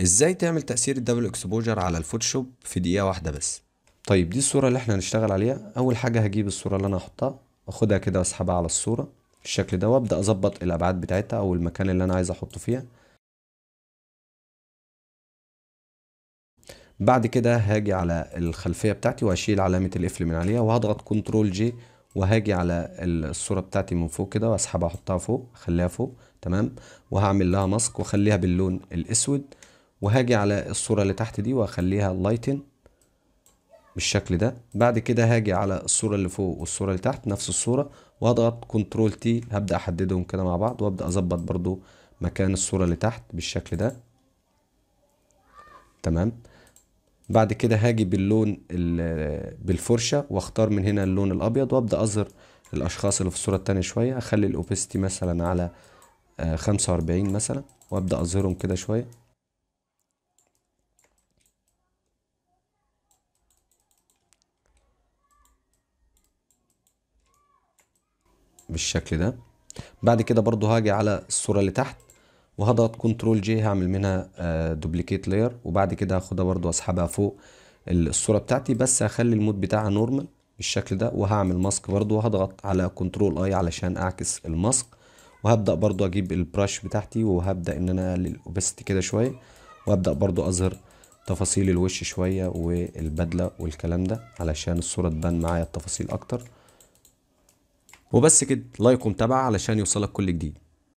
ازاي تعمل تأثير الدبل اكسبوجر على الفوتوشوب في دقيقة واحدة بس طيب دي الصورة اللي احنا هنشتغل عليها اول حاجة هجيب الصورة اللي انا هحطها واخدها كده واسحبها على الصورة بالشكل ده وابدأ اظبط الابعاد بتاعتها او المكان اللي انا عايز احطه فيها بعد كده هاجي على الخلفية بتاعتي وهشيل علامة القفل من عليها وهضغط كنترول جي وهاجي على الصورة بتاعتي من فوق كده واسحبها احطها فوق اخليها فوق تمام وهعمل لها ماسك واخليها باللون الاسود وهاجي على الصورة اللي تحت دي واخليها لايتن بالشكل ده بعد كده هاجي على الصورة اللي فوق والصورة اللي تحت نفس الصورة واضغط كنترول تي هبدأ أحددهم كده مع بعض وأبدأ أظبط برضو مكان الصورة اللي تحت بالشكل ده تمام بعد كده هاجي باللون بالفرشة واختار من هنا اللون الأبيض وأبدأ أظهر الأشخاص اللي في الصورة التانية شوية أخلي الأوبستي مثلا على آه، خمسة وأربعين مثلا وأبدأ أظهرهم كده شوية بالشكل ده بعد كده برضو هاجي على الصورة اللي تحت وهضغط كنترول جي هعمل منها دوبليكيت آه، لاير وبعد كده هاخدها برضو اسحبها فوق الصورة بتاعتي بس هخلي المود بتاعها نورمال بالشكل ده وهعمل ماسك برضو وهضغط على كنترول اي علشان اعكس الماسك وهبدأ برضو اجيب البراش بتاعتي وهبدأ ان انا اقلل الاوبستي كده شوية وابدأ برضو اظهر تفاصيل الوش شوية والبدلة والكلام ده علشان الصورة تبان معايا التفاصيل اكتر وبس كده لايك ومتابعه علشان يوصلك كل جديد